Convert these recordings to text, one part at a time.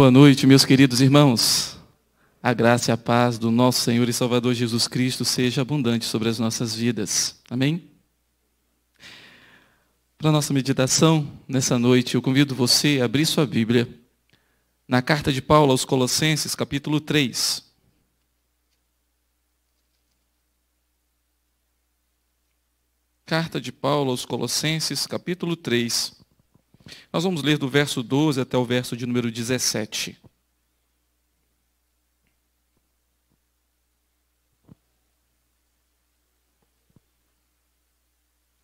boa noite, meus queridos irmãos. A graça e a paz do nosso Senhor e Salvador Jesus Cristo seja abundante sobre as nossas vidas. Amém? Para a nossa meditação nessa noite, eu convido você a abrir sua Bíblia na carta de Paulo aos Colossenses, capítulo 3. Carta de Paulo aos Colossenses, capítulo 3. Nós vamos ler do verso 12 até o verso de número 17.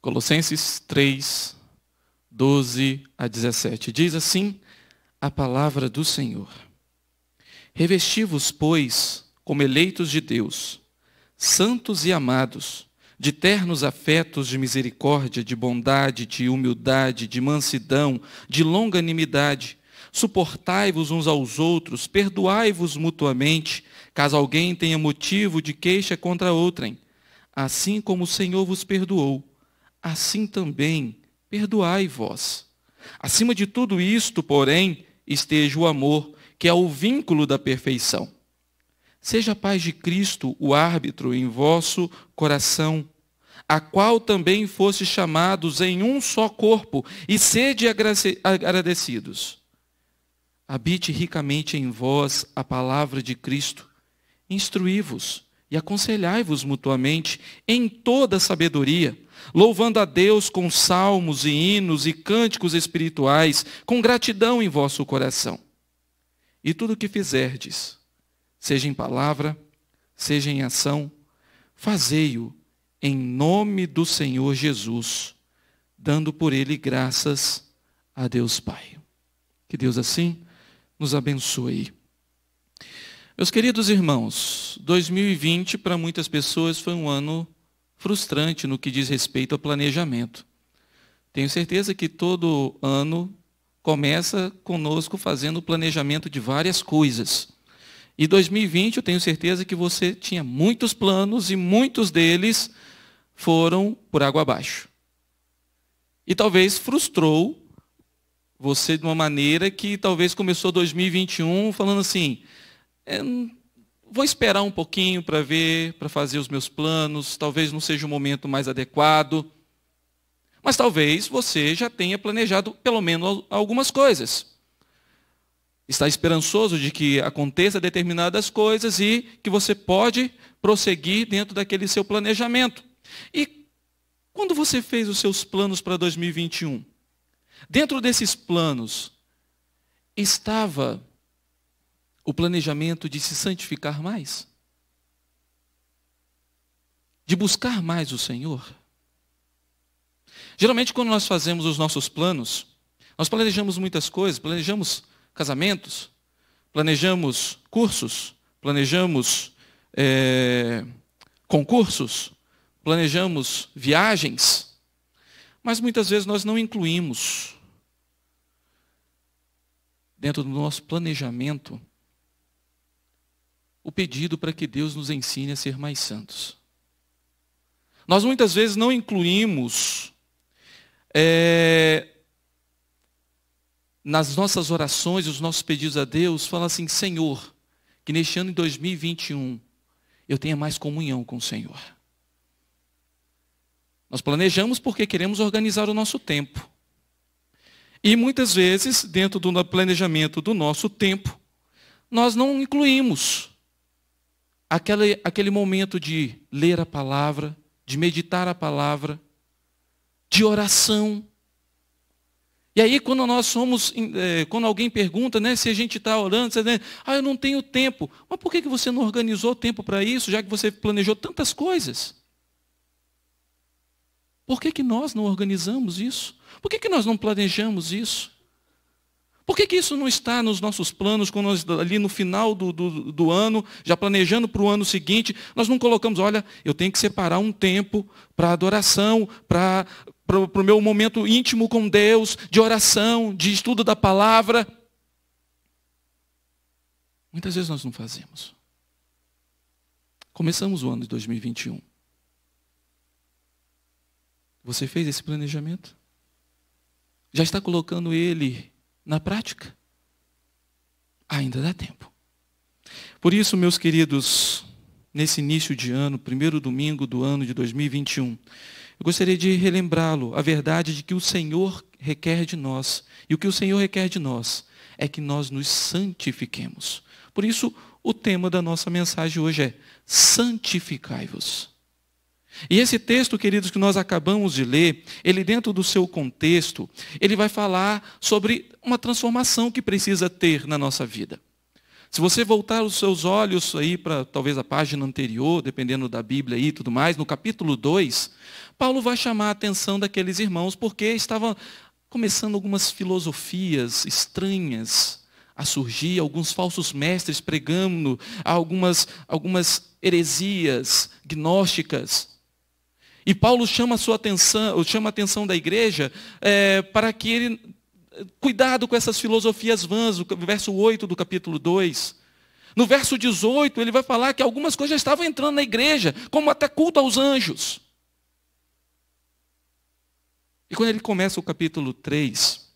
Colossenses 3, 12 a 17. Diz assim a palavra do Senhor. Revesti-vos, pois, como eleitos de Deus, santos e amados, de ternos afetos de misericórdia, de bondade, de humildade, de mansidão, de longanimidade. Suportai-vos uns aos outros, perdoai-vos mutuamente, caso alguém tenha motivo de queixa contra outrem. Assim como o Senhor vos perdoou, assim também perdoai vós. Acima de tudo isto, porém, esteja o amor, que é o vínculo da perfeição. Seja a paz de Cristo o árbitro em vosso coração, a qual também foste chamados em um só corpo, e sede agradecidos. Habite ricamente em vós a palavra de Cristo, instruí-vos e aconselhai-vos mutuamente em toda sabedoria, louvando a Deus com salmos e hinos e cânticos espirituais, com gratidão em vosso coração. E tudo o que fizerdes, seja em palavra, seja em ação, fazei-o em nome do Senhor Jesus, dando por ele graças a Deus Pai. Que Deus assim nos abençoe. Meus queridos irmãos, 2020 para muitas pessoas foi um ano frustrante no que diz respeito ao planejamento. Tenho certeza que todo ano começa conosco fazendo o planejamento de várias coisas. E 2020, eu tenho certeza que você tinha muitos planos e muitos deles foram por água abaixo. E talvez frustrou você de uma maneira que talvez começou 2021 falando assim: é, vou esperar um pouquinho para ver, para fazer os meus planos, talvez não seja o momento mais adequado. Mas talvez você já tenha planejado pelo menos algumas coisas está esperançoso de que aconteça determinadas coisas e que você pode prosseguir dentro daquele seu planejamento. E quando você fez os seus planos para 2021? Dentro desses planos estava o planejamento de se santificar mais? De buscar mais o Senhor? Geralmente, quando nós fazemos os nossos planos, nós planejamos muitas coisas, planejamos casamentos, planejamos cursos, planejamos é, concursos, planejamos viagens, mas muitas vezes nós não incluímos dentro do nosso planejamento o pedido para que Deus nos ensine a ser mais santos. Nós muitas vezes não incluímos é, nas nossas orações, os nossos pedidos a Deus, fala assim: Senhor, que neste ano de 2021 eu tenha mais comunhão com o Senhor. Nós planejamos porque queremos organizar o nosso tempo. E muitas vezes, dentro do planejamento do nosso tempo, nós não incluímos aquele, aquele momento de ler a palavra, de meditar a palavra, de oração. E aí, quando nós somos, é, quando alguém pergunta né, se a gente está orando, você diz, ah, eu não tenho tempo. Mas por que você não organizou tempo para isso, já que você planejou tantas coisas? Por que, que nós não organizamos isso? Por que, que nós não planejamos isso? Por que, que isso não está nos nossos planos, quando nós, ali no final do, do, do ano, já planejando para o ano seguinte, nós não colocamos, olha, eu tenho que separar um tempo para adoração, para o meu momento íntimo com Deus, de oração, de estudo da palavra. Muitas vezes nós não fazemos. Começamos o ano de 2021. Você fez esse planejamento? Já está colocando ele na prática? Ainda dá tempo. Por isso, meus queridos, nesse início de ano, primeiro domingo do ano de 2021, eu gostaria de relembrá-lo a verdade de que o Senhor requer de nós, e o que o Senhor requer de nós é que nós nos santifiquemos. Por isso, o tema da nossa mensagem hoje é santificai-vos. E esse texto, queridos, que nós acabamos de ler, ele dentro do seu contexto, ele vai falar sobre uma transformação que precisa ter na nossa vida. Se você voltar os seus olhos aí para talvez a página anterior, dependendo da Bíblia e tudo mais, no capítulo 2, Paulo vai chamar a atenção daqueles irmãos porque estavam começando algumas filosofias estranhas a surgir, alguns falsos mestres pregando algumas algumas heresias gnósticas. E Paulo chama a sua atenção, chama a atenção da igreja é, para que ele. Cuidado com essas filosofias vãs, o verso 8 do capítulo 2. No verso 18, ele vai falar que algumas coisas já estavam entrando na igreja, como até culto aos anjos. E quando ele começa o capítulo 3,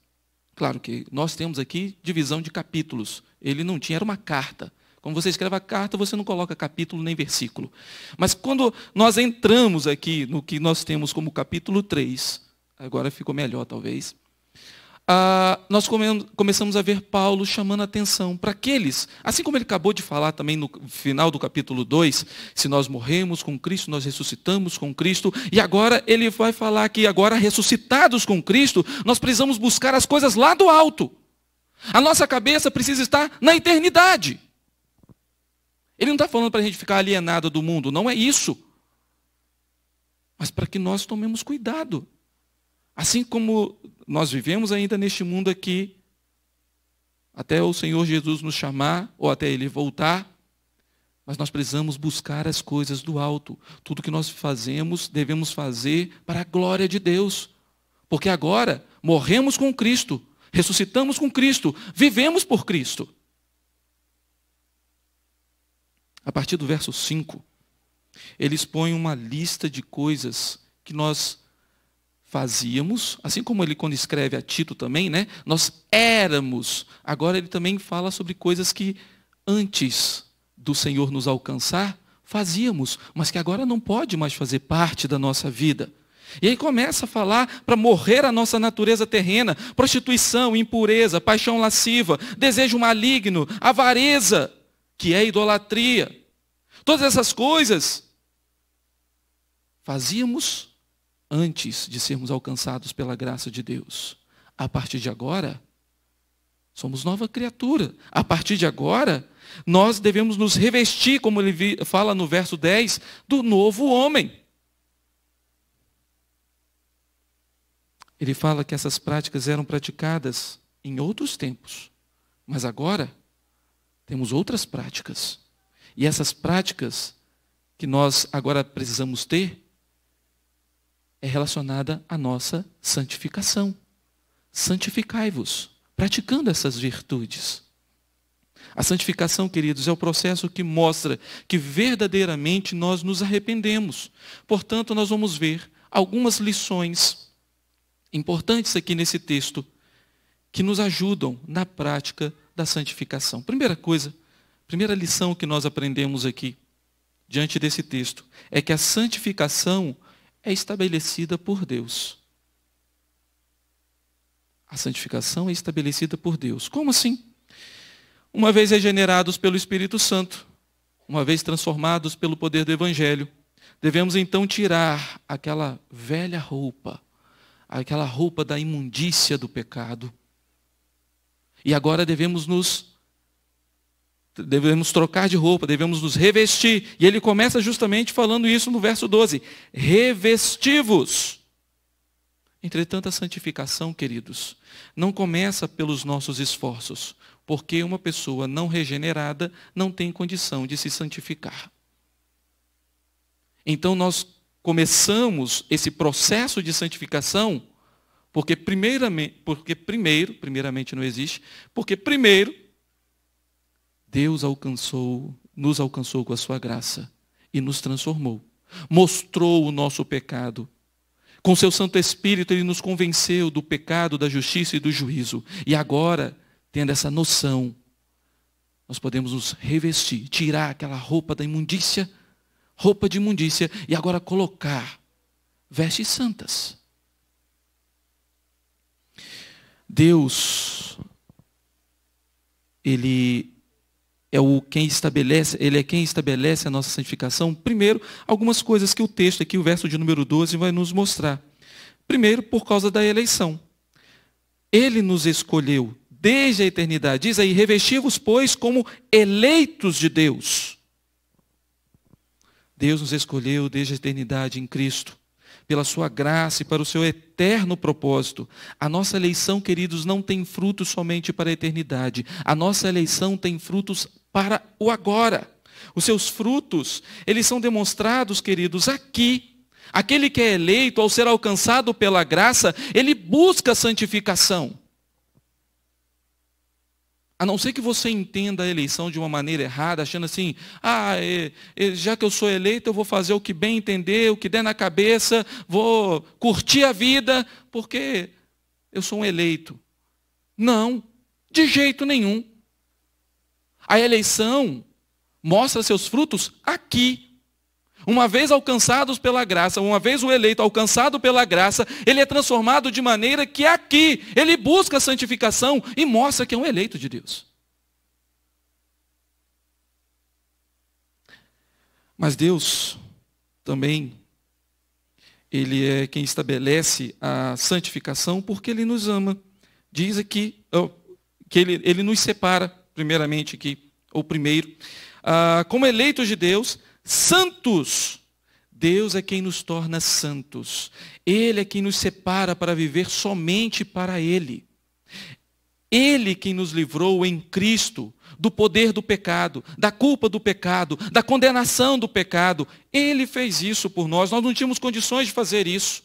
claro que nós temos aqui divisão de capítulos. Ele não tinha, era uma carta. Como você escreve a carta, você não coloca capítulo nem versículo. Mas quando nós entramos aqui no que nós temos como capítulo 3, agora ficou melhor talvez, ah, nós come começamos a ver Paulo chamando a atenção para aqueles, assim como ele acabou de falar também no final do capítulo 2, se nós morremos com Cristo, nós ressuscitamos com Cristo, e agora ele vai falar que agora ressuscitados com Cristo, nós precisamos buscar as coisas lá do alto. A nossa cabeça precisa estar na eternidade. Ele não está falando para a gente ficar alienado do mundo, não é isso. Mas para que nós tomemos cuidado. Assim como nós vivemos ainda neste mundo aqui, até o Senhor Jesus nos chamar, ou até Ele voltar, mas nós precisamos buscar as coisas do alto. Tudo que nós fazemos, devemos fazer para a glória de Deus. Porque agora morremos com Cristo, ressuscitamos com Cristo, vivemos por Cristo a partir do verso 5, ele expõe uma lista de coisas que nós fazíamos, assim como ele quando escreve a Tito também, né? Nós éramos. Agora ele também fala sobre coisas que antes do Senhor nos alcançar, fazíamos, mas que agora não pode mais fazer parte da nossa vida. E aí começa a falar para morrer a nossa natureza terrena, prostituição, impureza, paixão lasciva, desejo maligno, avareza, que é idolatria. Todas essas coisas fazíamos antes de sermos alcançados pela graça de Deus. A partir de agora, somos nova criatura. A partir de agora, nós devemos nos revestir, como ele fala no verso 10, do novo homem. Ele fala que essas práticas eram praticadas em outros tempos, mas agora temos outras práticas. E essas práticas que nós agora precisamos ter é relacionada à nossa santificação. Santificai-vos, praticando essas virtudes. A santificação, queridos, é o processo que mostra que verdadeiramente nós nos arrependemos. Portanto, nós vamos ver algumas lições importantes aqui nesse texto que nos ajudam na prática da santificação. Primeira coisa, primeira lição que nós aprendemos aqui, diante desse texto, é que a santificação é estabelecida por Deus. A santificação é estabelecida por Deus. Como assim? Uma vez regenerados pelo Espírito Santo, uma vez transformados pelo poder do Evangelho, devemos então tirar aquela velha roupa, aquela roupa da imundícia do pecado, e agora devemos nos devemos trocar de roupa, devemos nos revestir. E ele começa justamente falando isso no verso 12: revestivos. Entretanto, a santificação, queridos, não começa pelos nossos esforços, porque uma pessoa não regenerada não tem condição de se santificar. Então, nós começamos esse processo de santificação porque, primeiramente, porque primeiro, primeiramente não existe, porque primeiro Deus alcançou, nos alcançou com a sua graça e nos transformou. Mostrou o nosso pecado. Com seu Santo Espírito ele nos convenceu do pecado, da justiça e do juízo. E agora, tendo essa noção, nós podemos nos revestir, tirar aquela roupa da imundícia, roupa de imundícia, e agora colocar vestes santas Deus, ele é o quem estabelece, ele é quem estabelece a nossa santificação. Primeiro, algumas coisas que o texto aqui, o verso de número 12 vai nos mostrar. Primeiro, por causa da eleição. Ele nos escolheu desde a eternidade. Diz aí, revesti-vos, pois, como eleitos de Deus. Deus nos escolheu desde a eternidade em Cristo pela sua graça e para o seu eterno propósito. A nossa eleição, queridos, não tem frutos somente para a eternidade. A nossa eleição tem frutos para o agora. Os seus frutos, eles são demonstrados, queridos, aqui. Aquele que é eleito, ao ser alcançado pela graça, ele busca santificação. A não ser que você entenda a eleição de uma maneira errada, achando assim, ah, é, é, já que eu sou eleito, eu vou fazer o que bem entender, o que der na cabeça, vou curtir a vida, porque eu sou um eleito. Não, de jeito nenhum. A eleição mostra seus frutos aqui, uma vez alcançados pela graça, uma vez o eleito alcançado pela graça, ele é transformado de maneira que aqui ele busca a santificação e mostra que é um eleito de Deus. Mas Deus também, ele é quem estabelece a santificação porque ele nos ama. Diz aqui que ele, ele nos separa, primeiramente aqui, ou primeiro, ah, como eleitos de Deus, santos. Deus é quem nos torna santos. Ele é quem nos separa para viver somente para Ele. Ele quem nos livrou em Cristo do poder do pecado, da culpa do pecado, da condenação do pecado. Ele fez isso por nós. Nós não tínhamos condições de fazer isso.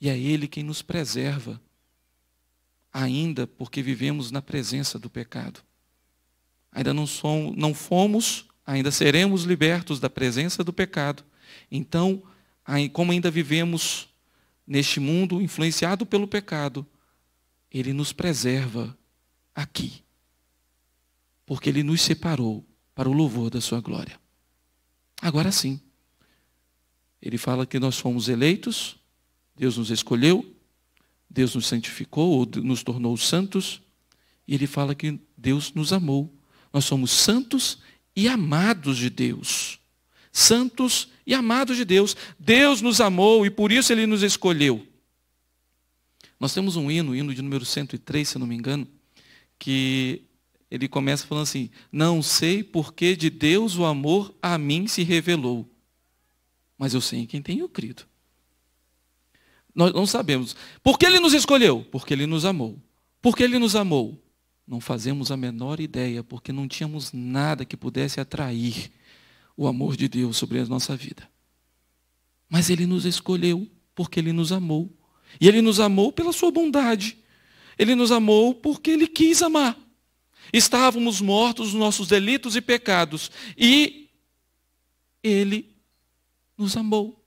E é Ele quem nos preserva, ainda porque vivemos na presença do pecado ainda não, somos, não fomos, ainda seremos libertos da presença do pecado. Então, como ainda vivemos neste mundo influenciado pelo pecado, ele nos preserva aqui. Porque ele nos separou para o louvor da sua glória. Agora sim. Ele fala que nós fomos eleitos, Deus nos escolheu, Deus nos santificou ou nos tornou santos, e ele fala que Deus nos amou nós somos santos e amados de Deus. Santos e amados de Deus. Deus nos amou e por isso ele nos escolheu. Nós temos um hino, hino de número 103, se não me engano, que ele começa falando assim: Não sei por que de Deus o amor a mim se revelou, mas eu sei em quem tenho crido. Nós não sabemos. Por que ele nos escolheu? Porque ele nos amou. Por que ele nos amou? Não fazemos a menor ideia, porque não tínhamos nada que pudesse atrair o amor de Deus sobre a nossa vida. Mas Ele nos escolheu, porque Ele nos amou. E Ele nos amou pela Sua bondade. Ele nos amou porque Ele quis amar. Estávamos mortos nos nossos delitos e pecados. E Ele nos amou.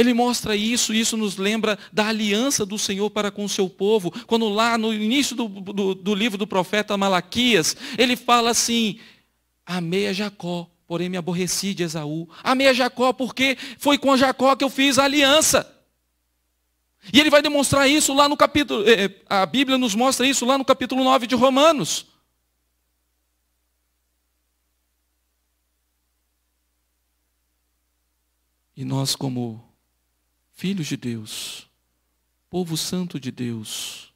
Ele mostra isso, isso nos lembra da aliança do Senhor para com o seu povo, quando lá no início do, do, do livro do profeta Malaquias, ele fala assim, amei a Jacó, porém me aborreci de Esaú. Amei a Jacó porque foi com Jacó que eu fiz a aliança. E ele vai demonstrar isso lá no capítulo, eh, eh, a Bíblia nos mostra isso lá no capítulo 9 de Romanos. E nós, como filhos de Deus, povo santo de Deus,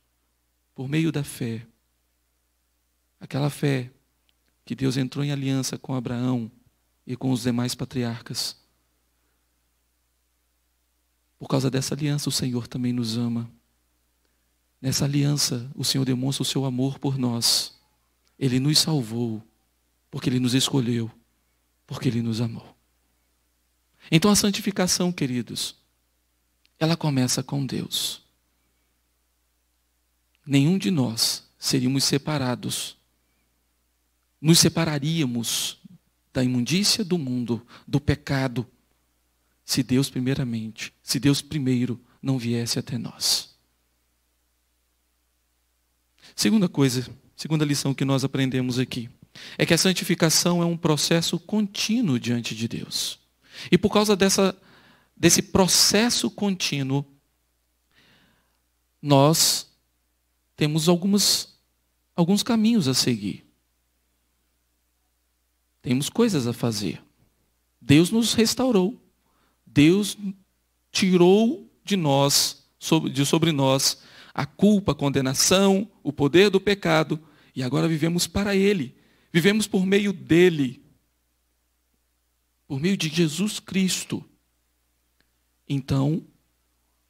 por meio da fé. Aquela fé que Deus entrou em aliança com Abraão e com os demais patriarcas. Por causa dessa aliança, o Senhor também nos ama. Nessa aliança, o Senhor demonstra o seu amor por nós. Ele nos salvou, porque ele nos escolheu, porque ele nos amou. Então a santificação, queridos, ela começa com Deus. Nenhum de nós seríamos separados. Nos separaríamos da imundícia do mundo, do pecado, se Deus primeiramente, se Deus primeiro não viesse até nós. Segunda coisa, segunda lição que nós aprendemos aqui, é que a santificação é um processo contínuo diante de Deus. E por causa dessa desse processo contínuo, nós temos algumas, alguns caminhos a seguir. Temos coisas a fazer. Deus nos restaurou. Deus tirou de nós, de sobre nós, a culpa, a condenação, o poder do pecado, e agora vivemos para Ele. Vivemos por meio dele. Por meio de Jesus Cristo. Então,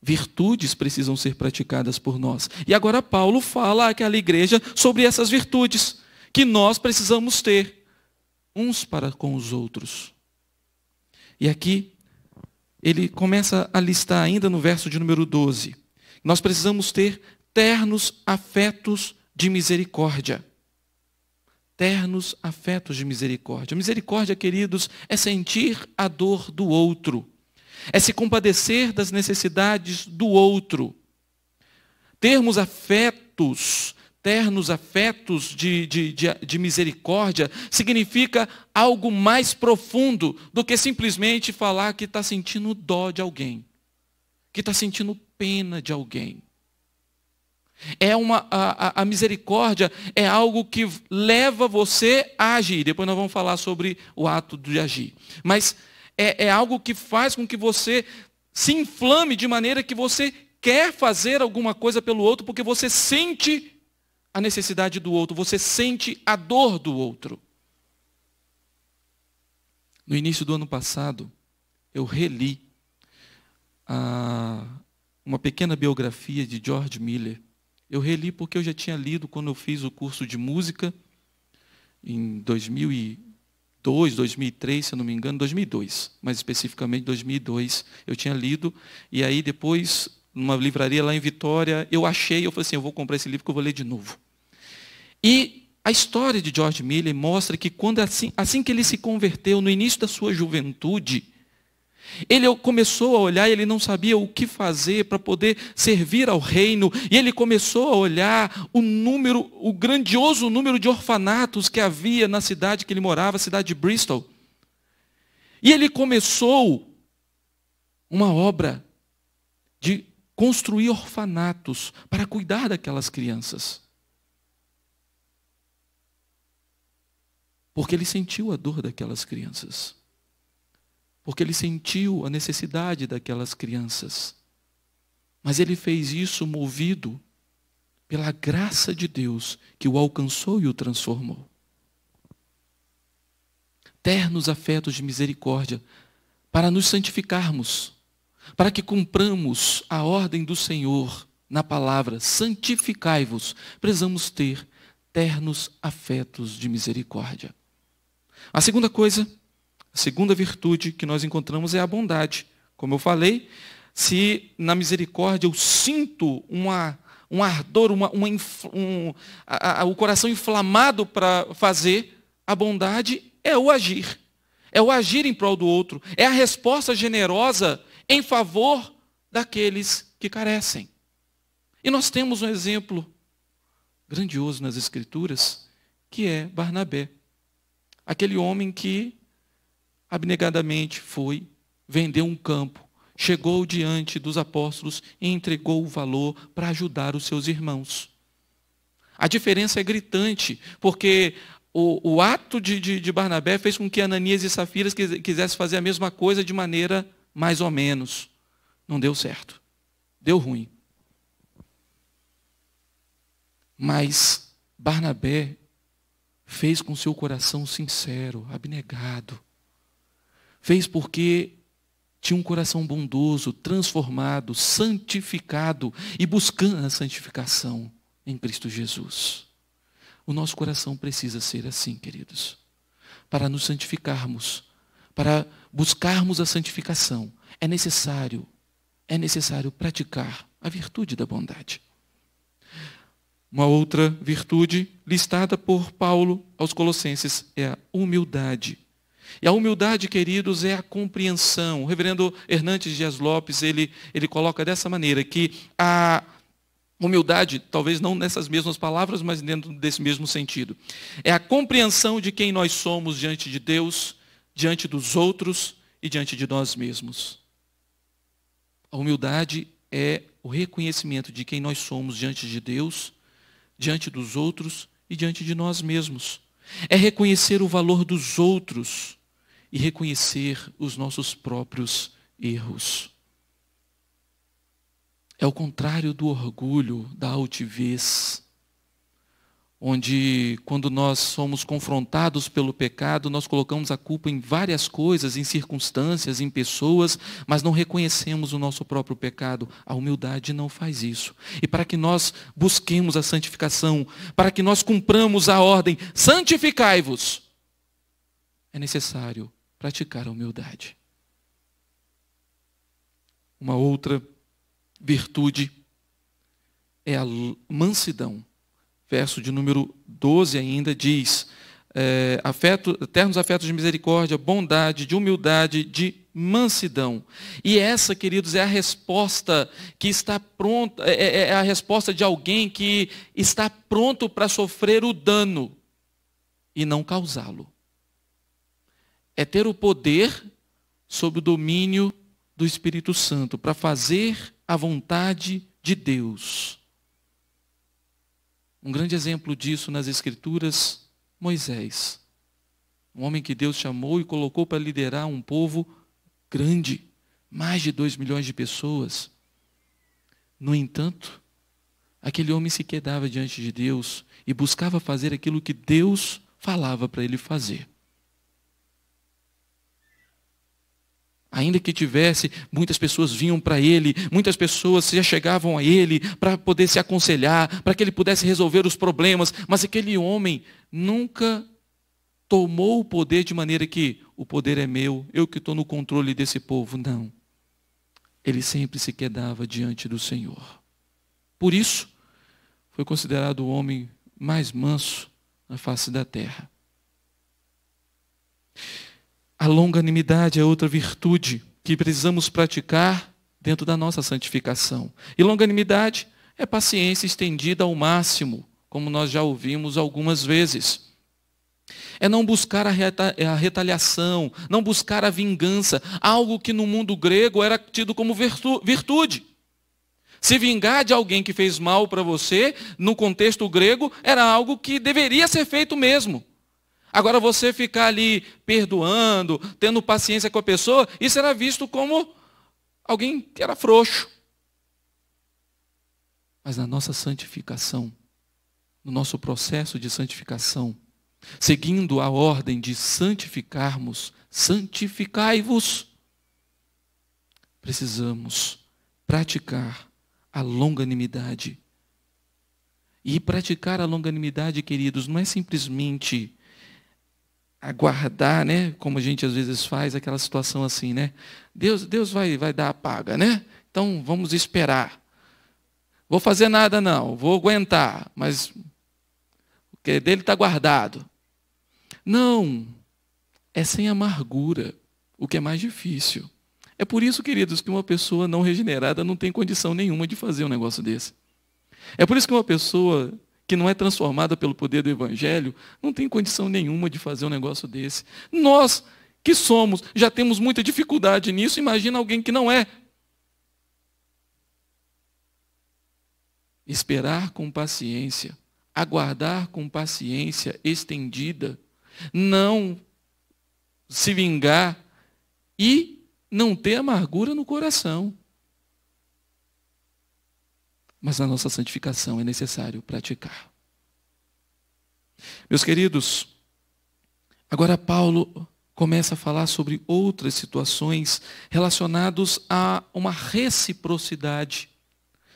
virtudes precisam ser praticadas por nós. E agora Paulo fala àquela igreja sobre essas virtudes que nós precisamos ter uns para com os outros. E aqui ele começa a listar ainda no verso de número 12. Nós precisamos ter ternos afetos de misericórdia. Ternos afetos de misericórdia. Misericórdia, queridos, é sentir a dor do outro é se compadecer das necessidades do outro. Termos afetos, ternos afetos de, de, de, de misericórdia, significa algo mais profundo do que simplesmente falar que está sentindo dó de alguém, que está sentindo pena de alguém. É uma, a, a, misericórdia é algo que leva você a agir. Depois nós vamos falar sobre o ato de agir. Mas é, é algo que faz com que você se inflame de maneira que você quer fazer alguma coisa pelo outro, porque você sente a necessidade do outro, você sente a dor do outro. No início do ano passado, eu reli a, ah, uma pequena biografia de George Miller. Eu reli porque eu já tinha lido quando eu fiz o curso de música em 2000 e 2002, 2003, se eu não me engano, 2002, mais especificamente 2002, eu tinha lido, e aí depois, numa livraria lá em Vitória, eu achei, eu falei assim, eu vou comprar esse livro que eu vou ler de novo. E a história de George Miller mostra que quando assim, assim que ele se converteu, no início da sua juventude, ele começou a olhar, ele não sabia o que fazer para poder servir ao reino, e ele começou a olhar o número, o grandioso número de orfanatos que havia na cidade que ele morava, a cidade de Bristol. E ele começou uma obra de construir orfanatos para cuidar daquelas crianças. Porque ele sentiu a dor daquelas crianças porque ele sentiu a necessidade daquelas crianças. Mas ele fez isso movido pela graça de Deus que o alcançou e o transformou. Ternos afetos de misericórdia para nos santificarmos, para que cumpramos a ordem do Senhor na palavra: santificai-vos. Precisamos ter ternos afetos de misericórdia. A segunda coisa a segunda virtude que nós encontramos é a bondade. Como eu falei, se na misericórdia eu sinto uma, um ardor, uma, uma, um, a, a, o coração inflamado para fazer, a bondade é o agir. É o agir em prol do outro. É a resposta generosa em favor daqueles que carecem. E nós temos um exemplo grandioso nas Escrituras, que é Barnabé. Aquele homem que abnegadamente foi, vendeu um campo, chegou diante dos apóstolos e entregou o valor para ajudar os seus irmãos. A diferença é gritante, porque o, o ato de, de, de, Barnabé fez com que Ananias e Safiras quisessem fazer a mesma coisa de maneira mais ou menos. Não deu certo. Deu ruim. Mas Barnabé fez com seu coração sincero, abnegado, Fez porque tinha um coração bondoso, transformado, santificado e buscando a santificação em Cristo Jesus. O nosso coração precisa ser assim, queridos, para nos santificarmos, para buscarmos a santificação. É necessário, é necessário praticar a virtude da bondade. Uma outra virtude listada por Paulo aos Colossenses é a humildade. E a humildade, queridos, é a compreensão. O reverendo Hernandes Dias Lopes, ele, ele coloca dessa maneira que a humildade, talvez não nessas mesmas palavras, mas dentro desse mesmo sentido, é a compreensão de quem nós somos diante de Deus, diante dos outros e diante de nós mesmos. A humildade é o reconhecimento de quem nós somos diante de Deus, diante dos outros e diante de nós mesmos. É reconhecer o valor dos outros e reconhecer os nossos próprios erros. É o contrário do orgulho, da altivez, onde, quando nós somos confrontados pelo pecado, nós colocamos a culpa em várias coisas, em circunstâncias, em pessoas, mas não reconhecemos o nosso próprio pecado. A humildade não faz isso. E para que nós busquemos a santificação, para que nós cumpramos a ordem, santificai-vos, é necessário praticar a humildade. Uma outra virtude é a mansidão. Verso de número 12 ainda diz: é, afeto, ternos afetos de misericórdia, bondade, de humildade, de mansidão. E essa, queridos, é a resposta que está pronta, é, é, é a resposta de alguém que está pronto para sofrer o dano e não causá-lo é ter o poder sob o domínio do Espírito Santo para fazer a vontade de Deus. Um grande exemplo disso nas Escrituras, Moisés. Um homem que Deus chamou e colocou para liderar um povo grande, mais de dois milhões de pessoas. No entanto, aquele homem se quedava diante de Deus e buscava fazer aquilo que Deus falava para ele fazer. Ainda que tivesse, muitas pessoas vinham para ele, muitas pessoas já chegavam a ele para poder se aconselhar, para que ele pudesse resolver os problemas, mas aquele homem nunca tomou o poder de maneira que o poder é meu, eu que estou no controle desse povo. Não. Ele sempre se quedava diante do Senhor. Por isso, foi considerado o homem mais manso na face da terra. A longanimidade é outra virtude que precisamos praticar dentro da nossa santificação. E longanimidade é paciência estendida ao máximo, como nós já ouvimos algumas vezes. É não buscar a, reta, a retaliação, não buscar a vingança, algo que no mundo grego era tido como virtu, virtude. Se vingar de alguém que fez mal para você, no contexto grego, era algo que deveria ser feito mesmo. Agora, você ficar ali perdoando, tendo paciência com a pessoa, isso era visto como alguém que era frouxo. Mas na nossa santificação, no nosso processo de santificação, seguindo a ordem de santificarmos, santificai-vos, precisamos praticar a longanimidade. E praticar a longanimidade, queridos, não é simplesmente aguardar, né? Como a gente às vezes faz aquela situação assim, né? Deus, Deus vai, vai dar a paga, né? Então vamos esperar. Vou fazer nada não, vou aguentar, mas o que é dele está guardado. Não, é sem amargura, o que é mais difícil. É por isso, queridos, que uma pessoa não regenerada não tem condição nenhuma de fazer um negócio desse. É por isso que uma pessoa que não é transformada pelo poder do Evangelho, não tem condição nenhuma de fazer um negócio desse. Nós que somos, já temos muita dificuldade nisso, imagina alguém que não é. Esperar com paciência, aguardar com paciência estendida, não se vingar e não ter amargura no coração. Mas na nossa santificação é necessário praticar. Meus queridos, agora Paulo começa a falar sobre outras situações relacionadas a uma reciprocidade.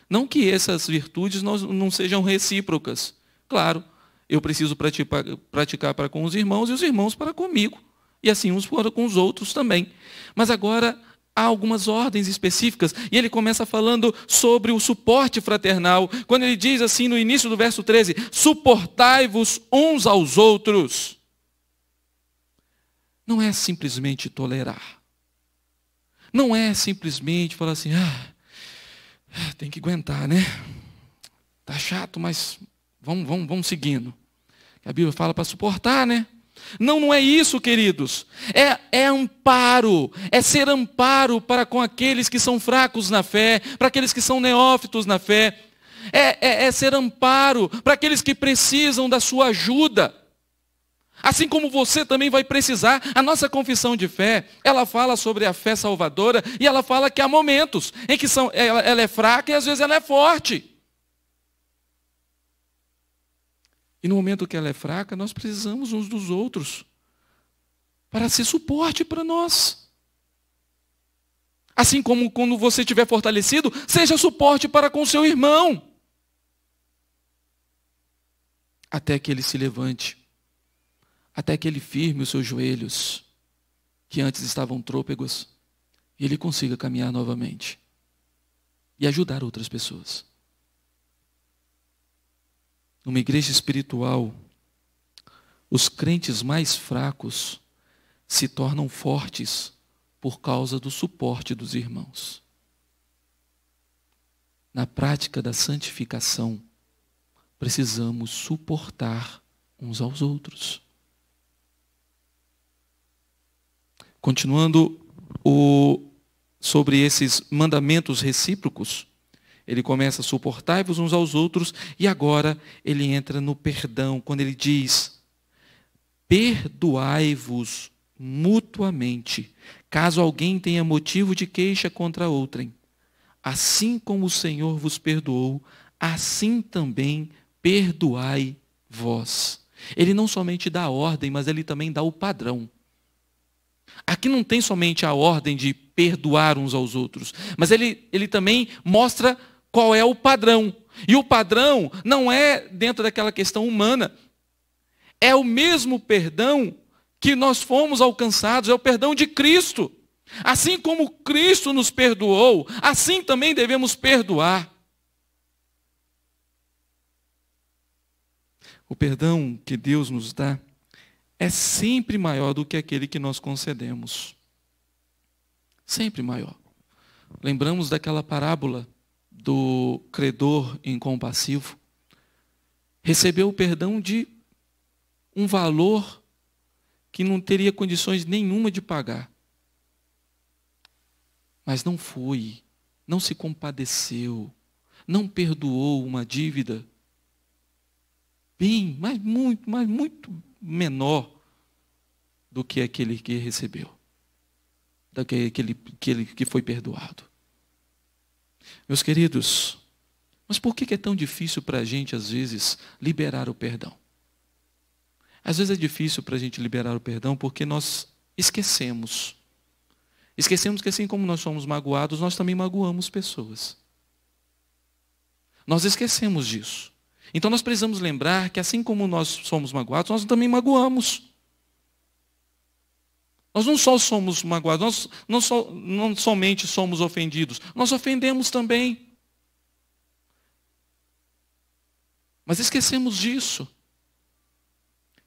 Não que essas virtudes não sejam recíprocas. Claro, eu preciso praticar, para com os irmãos e os irmãos para comigo. E assim uns para com os outros também. Mas agora há algumas ordens específicas. E ele começa falando sobre o suporte fraternal, quando ele diz assim no início do verso 13: Suportai-vos uns aos outros. Não é simplesmente tolerar. Não é simplesmente falar assim, ah, tem que aguentar, né? Tá chato, mas vamos, vamos, vamos seguindo. A Bíblia fala para suportar, né? Não, não é isso, queridos. É, é amparo, é ser amparo para com aqueles que são fracos na fé, para aqueles que são neófitos na fé. É, é, é ser amparo para aqueles que precisam da sua ajuda. Assim como você também vai precisar, a nossa confissão de fé, ela fala sobre a fé salvadora e ela fala que há momentos em que são, ela, ela é fraca e às vezes ela é forte. E no momento que ela é fraca, nós precisamos uns dos outros para ser suporte para nós. Assim como quando você estiver fortalecido, seja suporte para com seu irmão. Até que ele se levante, até que ele firme os seus joelhos, que antes estavam trôpegos, e ele consiga caminhar novamente e ajudar outras pessoas. Numa igreja espiritual, os crentes mais fracos se tornam fortes por causa do suporte dos irmãos. Na prática da santificação, precisamos suportar uns aos outros. Continuando o, sobre esses mandamentos recíprocos, ele começa a suportar-vos uns aos outros, e agora ele entra no perdão, quando ele diz: Perdoai-vos mutuamente, caso alguém tenha motivo de queixa contra outrem. Assim como o Senhor vos perdoou, assim também perdoai vós. Ele não somente dá a ordem, mas ele também dá o padrão. Aqui não tem somente a ordem de perdoar uns aos outros, mas ele, ele também mostra qual é o padrão. E o padrão não é dentro daquela questão humana. É o mesmo perdão que nós fomos alcançados, é o perdão de Cristo. Assim como Cristo nos perdoou, assim também devemos perdoar. O perdão que Deus nos dá é sempre maior do que aquele que nós concedemos. Sempre maior. Lembramos daquela parábola do credor incompassivo, recebeu o perdão de um valor que não teria condições nenhuma de pagar. Mas não foi, não se compadeceu, não perdoou uma dívida bem, mas muito, mas muito menor do que aquele que recebeu, daquele que, que foi perdoado. Meus queridos, mas por que é tão difícil para a gente, às vezes, liberar o perdão? Às vezes é difícil para a gente liberar o perdão porque nós esquecemos. Esquecemos que assim como nós somos magoados, nós também magoamos pessoas. Nós esquecemos disso. Então nós precisamos lembrar que assim como nós somos magoados, nós também magoamos. Nós não só somos magoados, nós não, so, não somente somos ofendidos, nós ofendemos também. Mas esquecemos disso.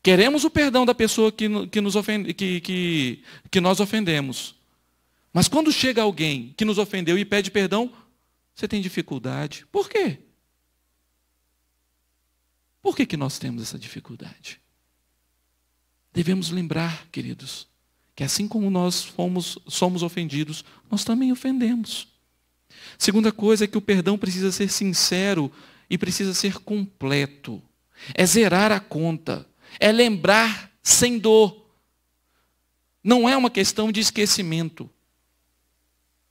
Queremos o perdão da pessoa que, que, nos ofende, que, que, que nós ofendemos. Mas quando chega alguém que nos ofendeu e pede perdão, você tem dificuldade. Por quê? Por que, que nós temos essa dificuldade? Devemos lembrar, queridos, que assim como nós fomos, somos ofendidos, nós também ofendemos. Segunda coisa é que o perdão precisa ser sincero e precisa ser completo. É zerar a conta, é lembrar sem dor. Não é uma questão de esquecimento.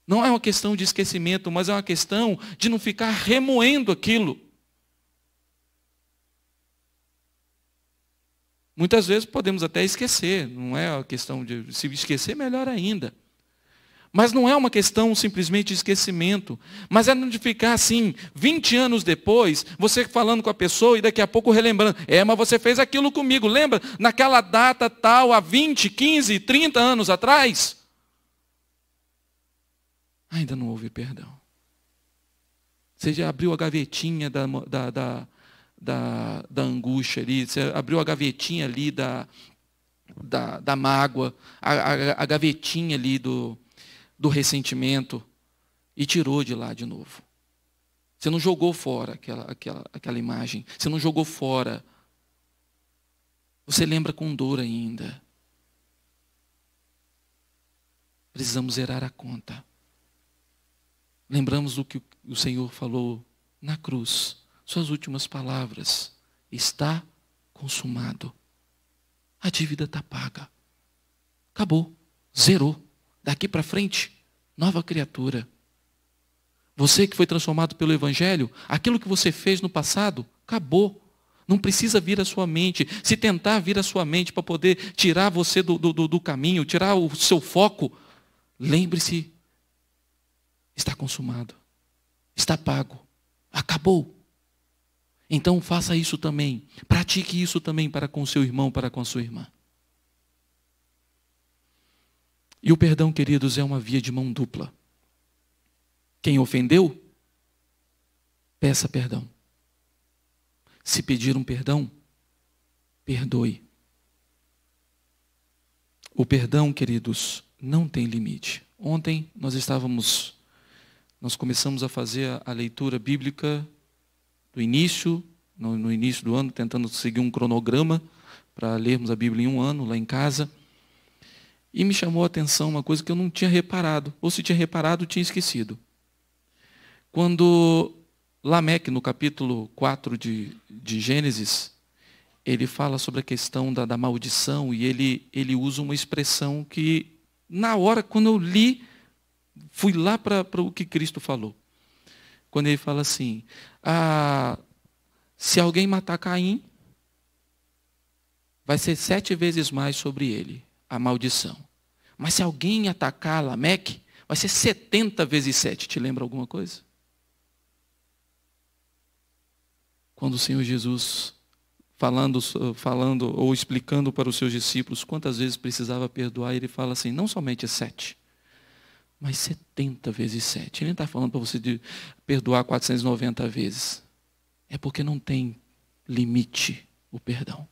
Não é uma questão de esquecimento, mas é uma questão de não ficar remoendo aquilo. Muitas vezes podemos até esquecer, não é a questão de se esquecer, melhor ainda. Mas não é uma questão simplesmente de esquecimento, mas é de ficar assim, 20 anos depois, você falando com a pessoa e daqui a pouco relembrando, é, mas você fez aquilo comigo, lembra? Naquela data tal, há 20, 15, 30 anos atrás? Ainda não houve perdão. Você já abriu a gavetinha da, da, da da, da angústia ali, você abriu a gavetinha ali da, da, da mágoa, a, a, a gavetinha ali do, do ressentimento e tirou de lá de novo. Você não jogou fora aquela, aquela, aquela imagem, você não jogou fora. Você lembra com dor ainda. Precisamos zerar a conta. Lembramos do que o Senhor falou na cruz suas últimas palavras: Está consumado. A dívida está paga. Acabou. Zerou. Daqui para frente, nova criatura. Você que foi transformado pelo Evangelho, aquilo que você fez no passado, acabou. Não precisa vir à sua mente. Se tentar vir à sua mente para poder tirar você do, do, do caminho, tirar o seu foco, lembre-se: está consumado, está pago, acabou. Então faça isso também. Pratique isso também para com seu irmão, para com a sua irmã. E o perdão, queridos, é uma via de mão dupla. Quem ofendeu, peça perdão. Se pedir um perdão, perdoe. O perdão, queridos, não tem limite. Ontem nós estávamos, nós começamos a fazer a leitura bíblica do início, no, no início do ano, tentando seguir um cronograma para lermos a Bíblia em um ano lá em casa. E me chamou a atenção uma coisa que eu não tinha reparado, ou se tinha reparado, tinha esquecido. Quando Lameque, no capítulo 4 de, de Gênesis, ele fala sobre a questão da, da maldição e ele, ele usa uma expressão que, na hora, quando eu li, fui lá para o que Cristo falou quando ele fala assim: ah, se alguém matar Caim, vai ser sete vezes mais sobre ele a maldição. Mas se alguém atacar Lameque, vai ser setenta vezes sete. Te lembra alguma coisa? Quando o Senhor Jesus falando, falando ou explicando para os seus discípulos quantas vezes precisava perdoar, ele fala assim: não somente sete, mas 70 vezes 7. Ele não está falando para você de perdoar 490 vezes. É porque não tem limite o perdão.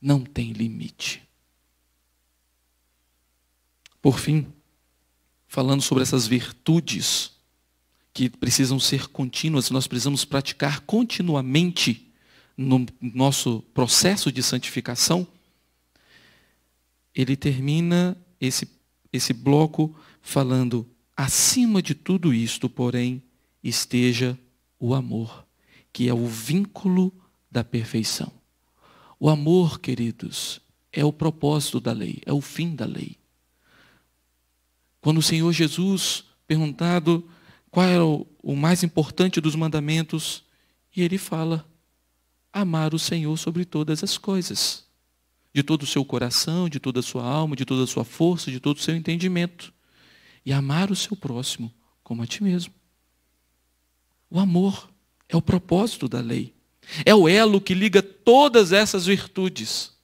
Não tem limite. Por fim, falando sobre essas virtudes que precisam ser contínuas, nós precisamos praticar continuamente no nosso processo de santificação, ele termina esse esse bloco falando: acima de tudo isto, porém, esteja o amor, que é o vínculo da perfeição. O amor, queridos, é o propósito da lei, é o fim da lei. Quando o Senhor Jesus, perguntado qual era o mais importante dos mandamentos, e ele fala: amar o Senhor sobre todas as coisas de todo o seu coração, de toda a sua alma, de toda a sua força, de todo o seu entendimento. E amar o seu próximo como a ti mesmo. O amor é o propósito da lei. É o elo que liga todas essas virtudes.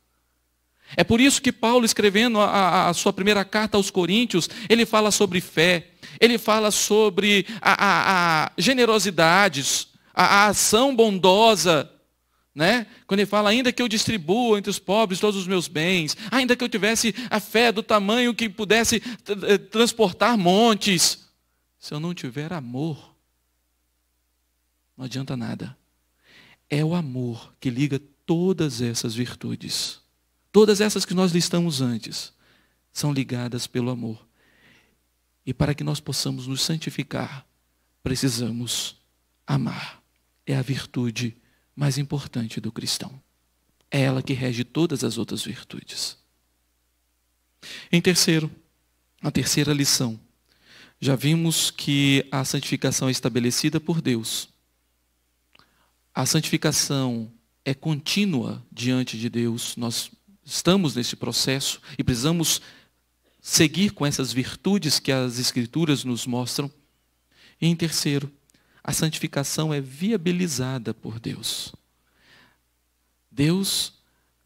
É por isso que Paulo, escrevendo a, a, sua primeira carta aos Coríntios, ele fala sobre fé, ele fala sobre a, a, a generosidade, a, a ação bondosa, né? Quando ele fala, ainda que eu distribua entre os pobres todos os meus bens, ainda que eu tivesse a fé do tamanho que pudesse eh, transportar montes, se eu não tiver amor, não adianta nada. É o amor que liga todas essas virtudes. Todas essas que nós listamos antes são ligadas pelo amor. E para que nós possamos nos santificar, precisamos amar. É a virtude mais importante do cristão. É ela que rege todas as outras virtudes. Em terceiro, a terceira lição. Já vimos que a santificação é estabelecida por Deus. A santificação é contínua diante de Deus. Nós estamos nesse processo e precisamos seguir com essas virtudes que as Escrituras nos mostram. E em terceiro, a santificação é viabilizada por Deus. Deus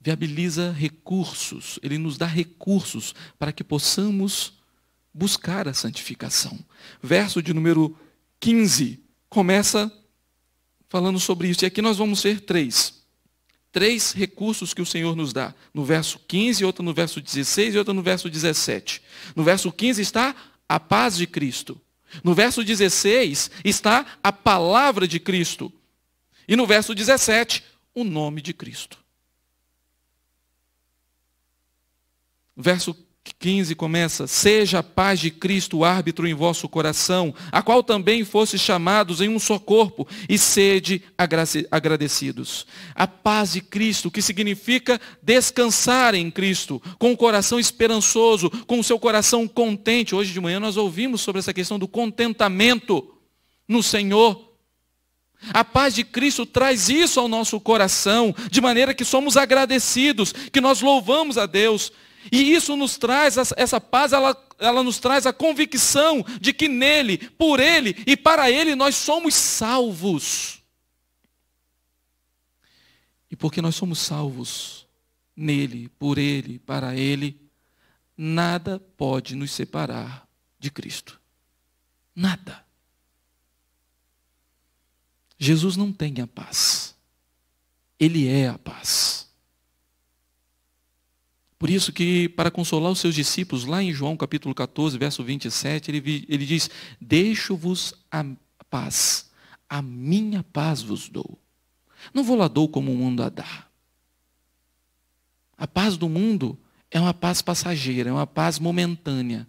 viabiliza recursos, ele nos dá recursos para que possamos buscar a santificação. Verso de número 15 começa falando sobre isso. E aqui nós vamos ver três. Três recursos que o Senhor nos dá. No verso 15, outra no verso 16 e outra no verso 17. No verso 15 está a paz de Cristo. No verso 16 está a palavra de Cristo. E no verso 17, o nome de Cristo. Verso 15 começa: Seja a paz de Cristo o árbitro em vosso coração, a qual também fosse chamados em um só corpo, e sede agradecidos. A paz de Cristo, que significa descansar em Cristo, com o coração esperançoso, com o seu coração contente. Hoje de manhã nós ouvimos sobre essa questão do contentamento no Senhor. A paz de Cristo traz isso ao nosso coração, de maneira que somos agradecidos, que nós louvamos a Deus e isso nos traz, essa paz, ela, ela nos traz a convicção de que nele, por ele e para ele nós somos salvos. E porque nós somos salvos nele, por ele, para ele, nada pode nos separar de Cristo. Nada. Jesus não tem a paz. Ele é a paz. Por isso que, para consolar os seus discípulos, lá em João capítulo 14, verso 27, ele, ele diz, deixo-vos a paz, a minha paz vos dou. Não vou lá dou como o mundo a dá. A paz do mundo é uma paz passageira, é uma paz momentânea.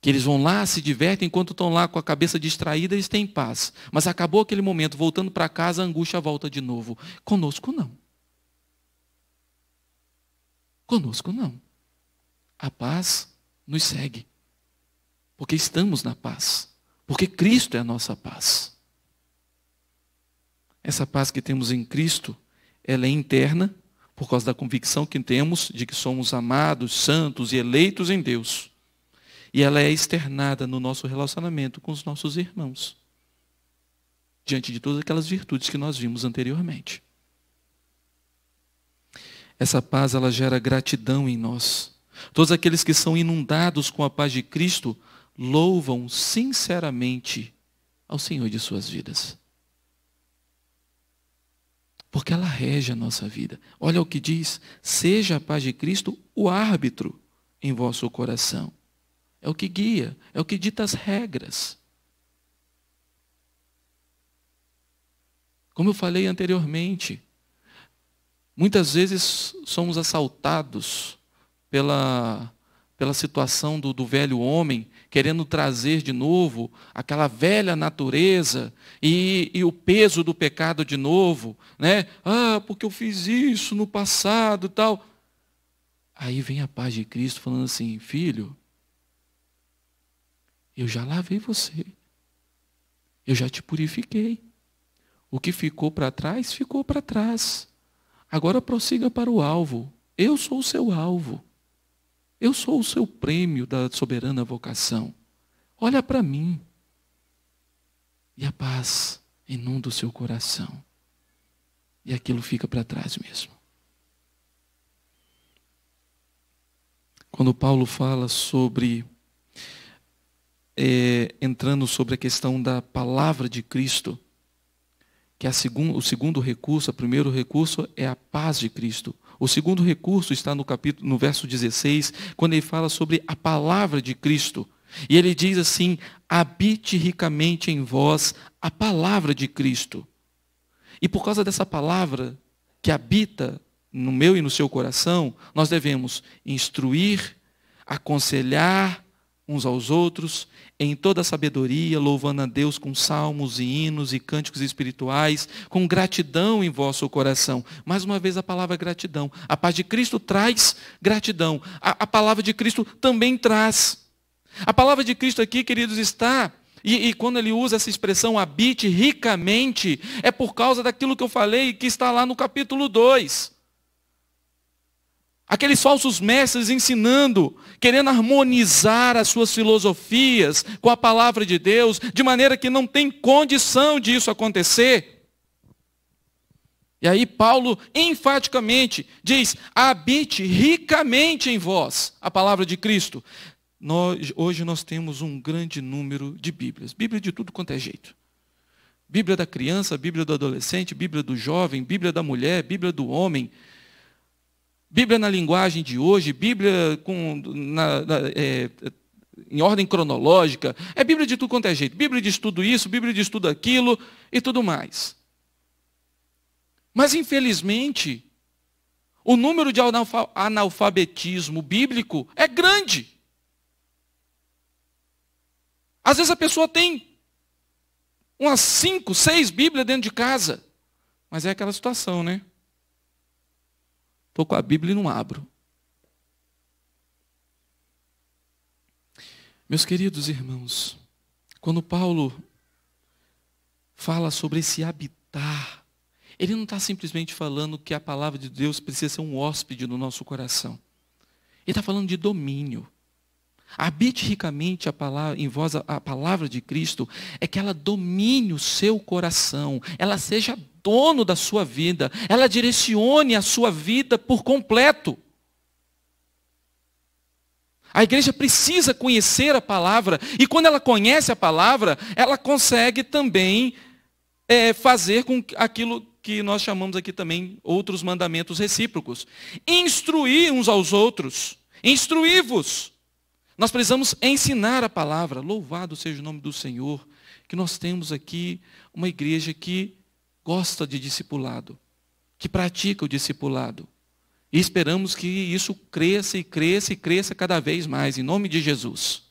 Que eles vão lá, se divertem, enquanto estão lá com a cabeça distraída, eles têm paz. Mas acabou aquele momento, voltando para casa, a angústia volta de novo. Conosco não. Conosco não. A paz nos segue. Porque estamos na paz. Porque Cristo é a nossa paz. Essa paz que temos em Cristo, ela é interna por causa da convicção que temos de que somos amados, santos e eleitos em Deus. E ela é externada no nosso relacionamento com os nossos irmãos, diante de todas aquelas virtudes que nós vimos anteriormente. Essa paz ela gera gratidão em nós. Todos aqueles que são inundados com a paz de Cristo louvam sinceramente ao Senhor de suas vidas. Porque ela rege a nossa vida. Olha o que diz: seja a paz de Cristo o árbitro em vosso coração. É o que guia, é o que dita as regras. Como eu falei anteriormente, Muitas vezes somos assaltados pela, pela situação do, do velho homem, querendo trazer de novo aquela velha natureza e, e, o peso do pecado de novo, né? Ah, porque eu fiz isso no passado, tal. Aí vem a paz de Cristo falando assim, filho, eu já lavei você, eu já te purifiquei. O que ficou para trás, ficou para trás. Agora prossiga para o alvo. Eu sou o seu alvo. Eu sou o seu prêmio da soberana vocação. Olha para mim. E a paz inunda o seu coração. E aquilo fica para trás mesmo. Quando Paulo fala sobre. É, entrando sobre a questão da palavra de Cristo que segun, o segundo recurso, o primeiro recurso é a paz de Cristo. O segundo recurso está no capítulo, no verso 16, quando ele fala sobre a palavra de Cristo. E ele diz assim: habite ricamente em vós a palavra de Cristo. E por causa dessa palavra que habita no meu e no seu coração, nós devemos instruir, aconselhar uns aos outros, em toda sabedoria, louvando a Deus com salmos e hinos e cânticos espirituais, com gratidão em vosso coração. Mais uma vez a palavra gratidão. A paz de Cristo traz gratidão. A, a palavra de Cristo também traz. A palavra de Cristo aqui, queridos, está. E, e quando ele usa essa expressão habite ricamente, é por causa daquilo que eu falei que está lá no capítulo 2. Aqueles falsos mestres ensinando, querendo harmonizar as suas filosofias com a palavra de Deus, de maneira que não tem condição disso acontecer. E aí Paulo enfaticamente diz: habite ricamente em vós a palavra de Cristo. Nós, hoje nós temos um grande número de Bíblias, Bíblia de tudo quanto é jeito. Bíblia da criança, Bíblia do adolescente, Bíblia do jovem, Bíblia da mulher, Bíblia do homem, Bíblia na linguagem de hoje, Bíblia com, na, na, é, em ordem cronológica, é Bíblia de tudo quanto é jeito. Bíblia diz tudo isso, Bíblia diz tudo aquilo e tudo mais. Mas, infelizmente, o número de analfabetismo bíblico é grande. Às vezes a pessoa tem umas cinco, seis Bíblias dentro de casa. Mas é aquela situação, né? Estou com a Bíblia e não abro. Meus queridos irmãos, quando Paulo fala sobre esse habitar, ele não está simplesmente falando que a palavra de Deus precisa ser um hóspede no nosso coração. Ele está falando de domínio. Habite ricamente a palavra, em vós a, a palavra de Cristo, é que ela domine o seu coração, ela seja dono da sua vida, ela direcione a sua vida por completo. A igreja precisa conhecer a palavra, e quando ela conhece a palavra, ela consegue também é, fazer com aquilo que nós chamamos aqui também outros mandamentos recíprocos. Instruir uns aos outros, instruí-vos. Nós precisamos ensinar a palavra. Louvado seja o nome do Senhor, que nós temos aqui uma igreja que gosta de discipulado, que pratica o discipulado. E esperamos que isso cresça e cresça e cresça cada vez mais, em nome de Jesus.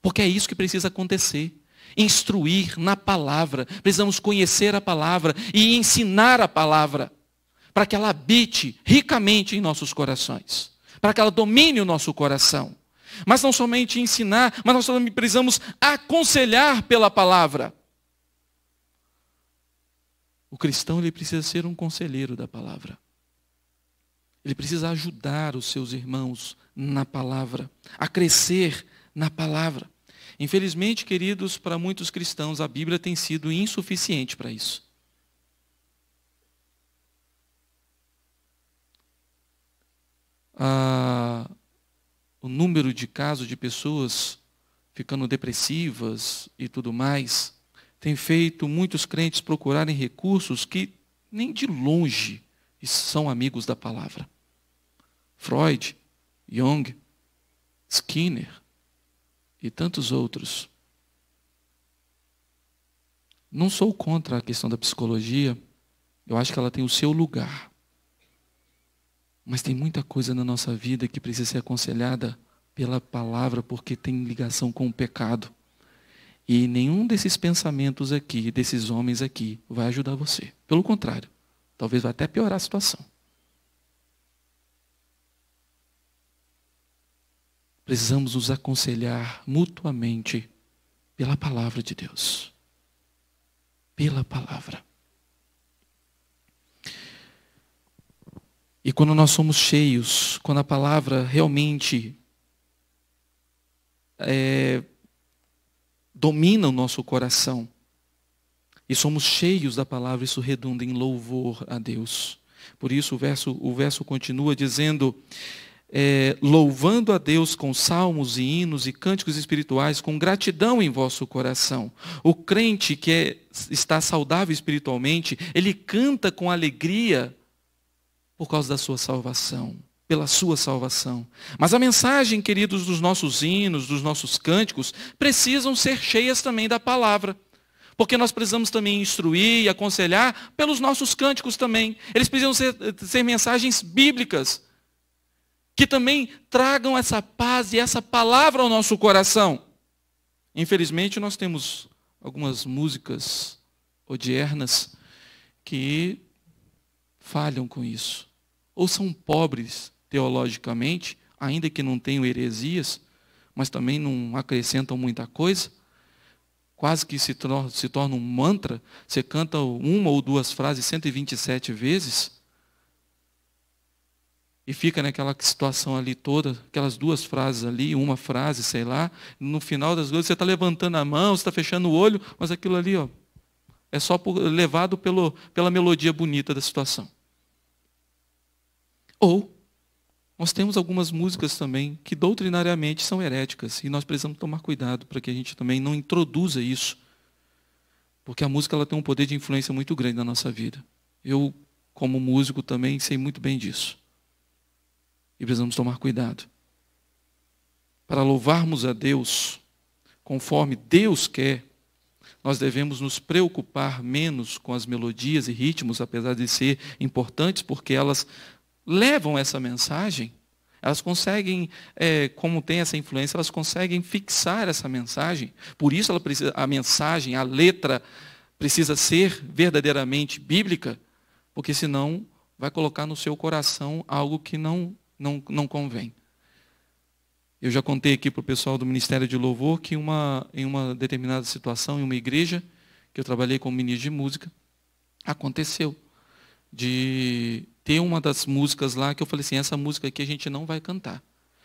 Porque é isso que precisa acontecer. Instruir na palavra, precisamos conhecer a palavra e ensinar a palavra, para que ela habite ricamente em nossos corações, para que ela domine o nosso coração. Mas não somente ensinar, mas nós também precisamos aconselhar pela palavra. O cristão ele precisa ser um conselheiro da palavra. Ele precisa ajudar os seus irmãos na palavra, a crescer na palavra. Infelizmente, queridos, para muitos cristãos, a Bíblia tem sido insuficiente para isso. Ah, o número de casos de pessoas ficando depressivas e tudo mais tem feito muitos crentes procurarem recursos que nem de longe são amigos da palavra. Freud, Jung, Skinner e tantos outros. Não sou contra a questão da psicologia, eu acho que ela tem o seu lugar. Mas tem muita coisa na nossa vida que precisa ser aconselhada pela palavra, porque tem ligação com o pecado. E nenhum desses pensamentos aqui, desses homens aqui, vai ajudar você. Pelo contrário, talvez vai até piorar a situação. Precisamos nos aconselhar mutuamente pela palavra de Deus. Pela palavra. E quando nós somos cheios, quando a palavra realmente é, domina o nosso coração. E somos cheios da palavra, isso redunda em louvor a Deus. Por isso o verso, o verso continua dizendo, é, louvando a Deus com salmos e hinos e cânticos espirituais, com gratidão em vosso coração. O crente que é, está saudável espiritualmente, ele canta com alegria por causa da sua salvação pela sua salvação. Mas a mensagem, queridos, dos nossos hinos, dos nossos cânticos, precisam ser cheias também da palavra. Porque nós precisamos também instruir e aconselhar pelos nossos cânticos também. Eles precisam ser, ser mensagens bíblicas, que também tragam essa paz e essa palavra ao nosso coração. Infelizmente, nós temos algumas músicas odiernas que falham com isso, ou são pobres teologicamente, ainda que não tenham heresias, mas também não acrescentam muita coisa, quase que se, se torna um mantra, você canta uma ou duas frases 127 vezes, e fica naquela situação ali toda, aquelas duas frases ali, uma frase, sei lá, no final das duas você está levantando a mão, você está fechando o olho, mas aquilo ali ó, é só por, levado pelo, pela melodia bonita da situação. Ou nós temos algumas músicas também que doutrinariamente são heréticas e nós precisamos tomar cuidado para que a gente também não introduza isso. Porque a música ela tem um poder de influência muito grande na nossa vida. Eu, como músico, também sei muito bem disso. E precisamos tomar cuidado. Para louvarmos a Deus conforme Deus quer, nós devemos nos preocupar menos com as melodias e ritmos, apesar de ser importantes, porque elas levam essa mensagem, elas conseguem, é, como tem essa influência, elas conseguem fixar essa mensagem. Por isso precisa, a mensagem, a letra, precisa ser verdadeiramente bíblica, porque senão vai colocar no seu coração algo que não, não, não convém. Eu já contei aqui para o pessoal do Ministério de Louvor que uma, em uma determinada situação, em uma igreja, que eu trabalhei como ministro de música, aconteceu de tem uma das músicas lá que eu falei assim, essa música aqui a gente não vai cantar.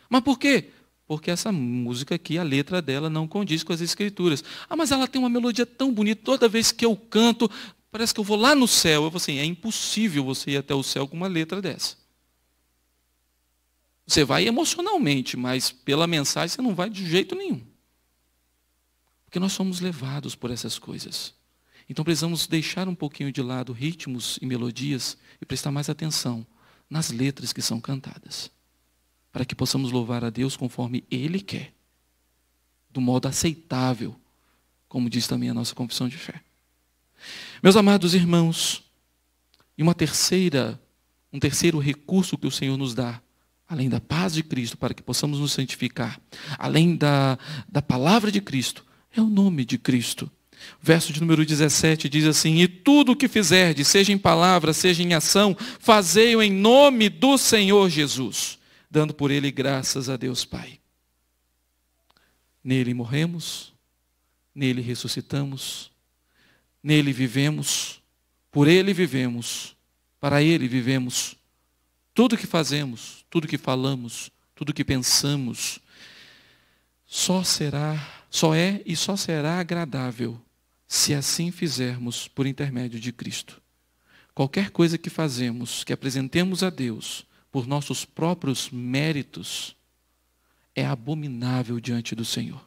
Mas por quê? Porque essa música aqui, a letra dela não condiz com as escrituras. Ah, mas ela tem uma melodia tão bonita, toda vez que eu canto, parece que eu vou lá no céu. Eu falo assim, é impossível você ir até o céu com uma letra dessa. Você vai emocionalmente, mas pela mensagem você não vai de jeito nenhum. Porque nós somos levados por essas coisas. Então precisamos deixar um pouquinho de lado ritmos e melodias e prestar mais atenção nas letras que são cantadas, para que possamos louvar a Deus conforme Ele quer, do modo aceitável, como diz também a nossa confissão de fé. Meus amados irmãos, e uma terceira, um terceiro recurso que o Senhor nos dá, além da paz de Cristo, para que possamos nos santificar, além da, da palavra de Cristo, é o nome de Cristo. Verso de número 17 diz assim: E tudo o que fizerdes, seja em palavra, seja em ação, fazei-o em nome do Senhor Jesus, dando por ele graças a Deus Pai. Nele morremos, nele ressuscitamos, nele vivemos, por ele vivemos, para ele vivemos. Tudo o que fazemos, tudo o que falamos, tudo o que pensamos, só será, só é e só será agradável se assim fizermos por intermédio de Cristo. Qualquer coisa que fazemos, que apresentemos a Deus por nossos próprios méritos, é abominável diante do Senhor.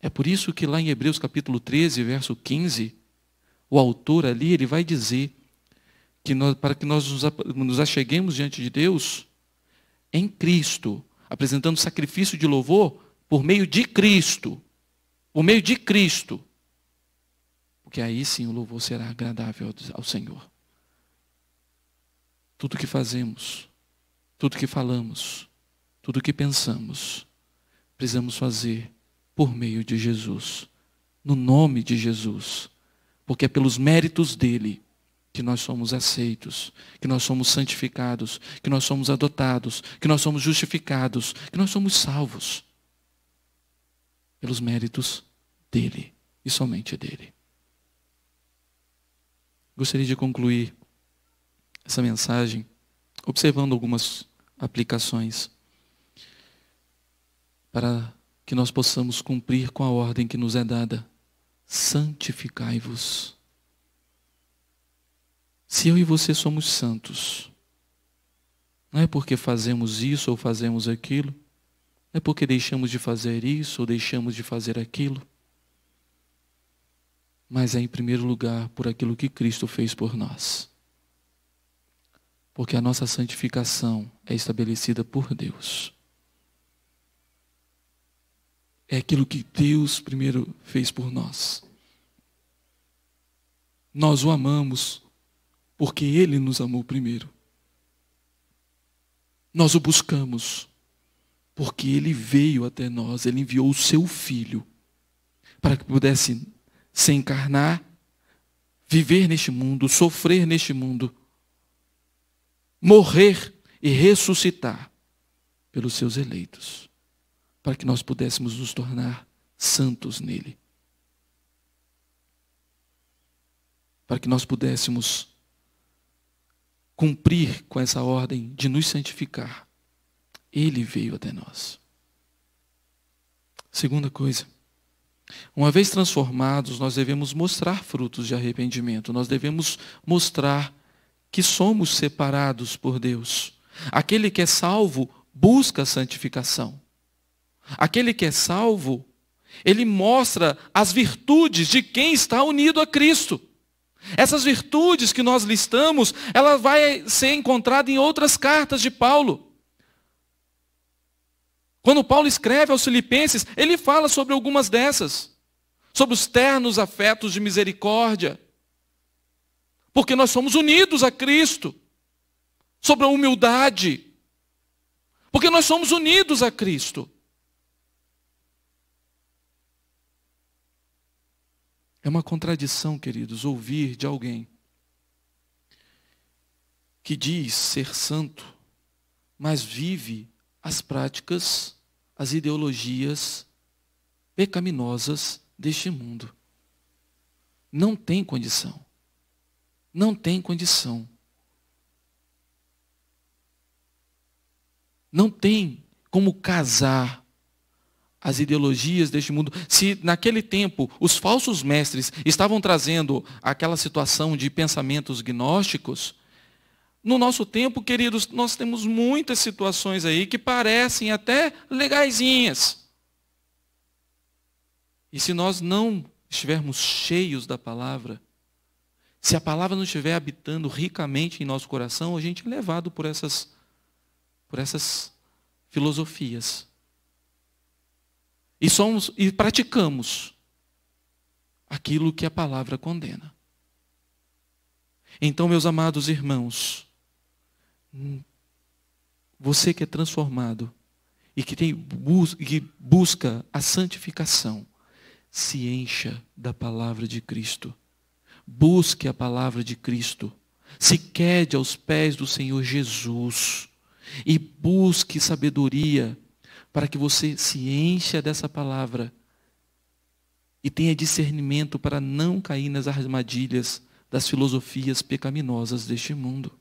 É por isso que lá em Hebreus capítulo 13, verso 15, o autor ali, ele vai dizer que nós, para que nós nos acheguemos diante de Deus em Cristo, apresentando sacrifício de louvor por meio de Cristo, por meio de Cristo, porque aí sim o louvor será agradável ao Senhor. Tudo que fazemos, tudo que falamos, tudo que pensamos, precisamos fazer por meio de Jesus, no nome de Jesus, porque é pelos méritos dele que nós somos aceitos, que nós somos santificados, que nós somos adotados, que nós somos justificados, que nós somos salvos. Pelos méritos dele e somente dele. Gostaria de concluir essa mensagem observando algumas aplicações para que nós possamos cumprir com a ordem que nos é dada. Santificai-vos. Se eu e você somos santos, não é porque fazemos isso ou fazemos aquilo, não é porque deixamos de fazer isso ou deixamos de fazer aquilo, mas é em primeiro lugar por aquilo que Cristo fez por nós. Porque a nossa santificação é estabelecida por Deus. É aquilo que Deus primeiro fez por nós. Nós o amamos porque Ele nos amou primeiro. Nós o buscamos porque Ele veio até nós, Ele enviou o Seu Filho para que pudesse se encarnar, viver neste mundo, sofrer neste mundo, morrer e ressuscitar pelos seus eleitos, para que nós pudéssemos nos tornar santos nele. Para que nós pudéssemos cumprir com essa ordem de nos santificar. Ele veio até nós. Segunda coisa, uma vez transformados, nós devemos mostrar frutos de arrependimento, nós devemos mostrar que somos separados por Deus. Aquele que é salvo busca a santificação. Aquele que é salvo, ele mostra as virtudes de quem está unido a Cristo. Essas virtudes que nós listamos, ela vai ser encontrada em outras cartas de Paulo. Quando Paulo escreve aos Filipenses, ele fala sobre algumas dessas, sobre os ternos afetos de misericórdia, porque nós somos unidos a Cristo, sobre a humildade, porque nós somos unidos a Cristo. É uma contradição, queridos, ouvir de alguém que diz ser santo, mas vive as práticas, as ideologias pecaminosas deste mundo. Não tem condição. Não tem condição. Não tem como casar as ideologias deste mundo. Se naquele tempo os falsos mestres estavam trazendo aquela situação de pensamentos gnósticos, no nosso tempo, queridos, nós temos muitas situações aí que parecem até legaisinhas. E se nós não estivermos cheios da palavra, se a palavra não estiver habitando ricamente em nosso coração, a gente é levado por essas, por essas filosofias. E somos e praticamos aquilo que a palavra condena. Então, meus amados irmãos, Hum. você que é transformado e que, tem, que busca a santificação, se encha da palavra de Cristo. Busque a palavra de Cristo. Se quede aos pés do Senhor Jesus. E busque sabedoria para que você se encha dessa palavra e tenha discernimento para não cair nas armadilhas das filosofias pecaminosas deste mundo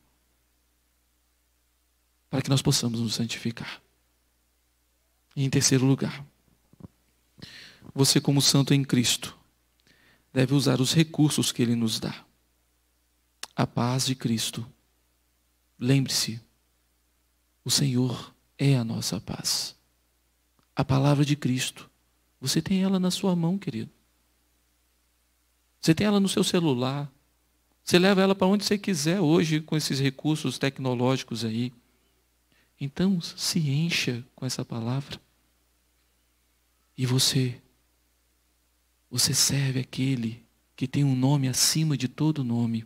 para que nós possamos nos santificar. E em terceiro lugar, você, como santo em Cristo, deve usar os recursos que Ele nos dá. A paz de Cristo. Lembre-se, o Senhor é a nossa paz. A palavra de Cristo. Você tem ela na sua mão, querido. Você tem ela no seu celular. Você leva ela para onde você quiser hoje com esses recursos tecnológicos aí. Então, se encha com essa palavra. E você, você serve aquele que tem um nome acima de todo nome,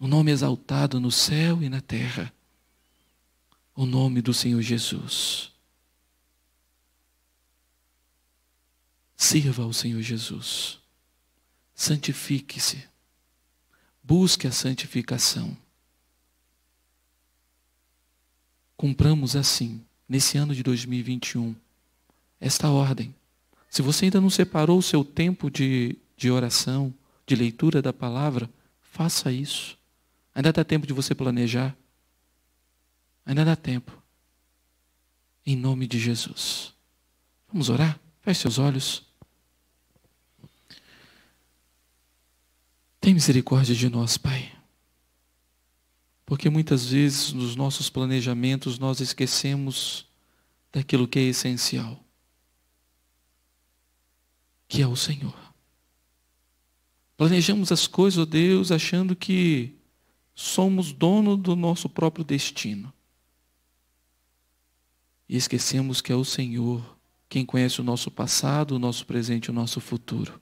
um nome exaltado no céu e na terra, o nome do Senhor Jesus. Sirva ao Senhor Jesus, santifique-se, busque a santificação. Compramos assim, nesse ano de 2021, esta ordem. Se você ainda não separou o seu tempo de, de oração, de leitura da palavra, faça isso. Ainda dá tempo de você planejar. Ainda dá tempo. Em nome de Jesus. Vamos orar? Feche seus olhos. Tem misericórdia de nós, Pai. Porque muitas vezes nos nossos planejamentos nós esquecemos daquilo que é essencial, que é o Senhor. Planejamos as coisas, ó oh Deus, achando que somos dono do nosso próprio destino. E esquecemos que é o Senhor quem conhece o nosso passado, o nosso presente e o nosso futuro.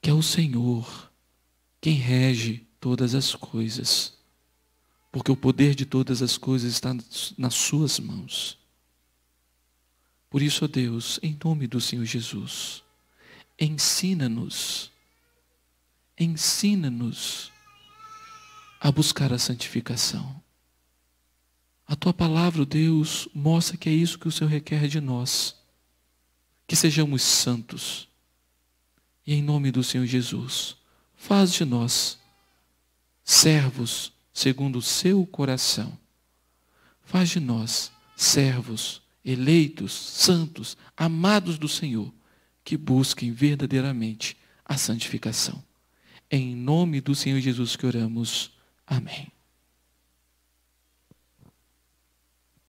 Que é o Senhor quem rege todas as coisas. Porque o poder de todas as coisas está nas Suas mãos. Por isso, ó Deus, em nome do Senhor Jesus, ensina-nos, ensina-nos a buscar a santificação. A tua palavra, Deus, mostra que é isso que o Senhor requer de nós. Que sejamos santos. E em nome do Senhor Jesus, faz de nós servos segundo o seu coração. Faz de nós servos eleitos, santos, amados do Senhor, que busquem verdadeiramente a santificação. em nome do Senhor Jesus que oramos. Amém.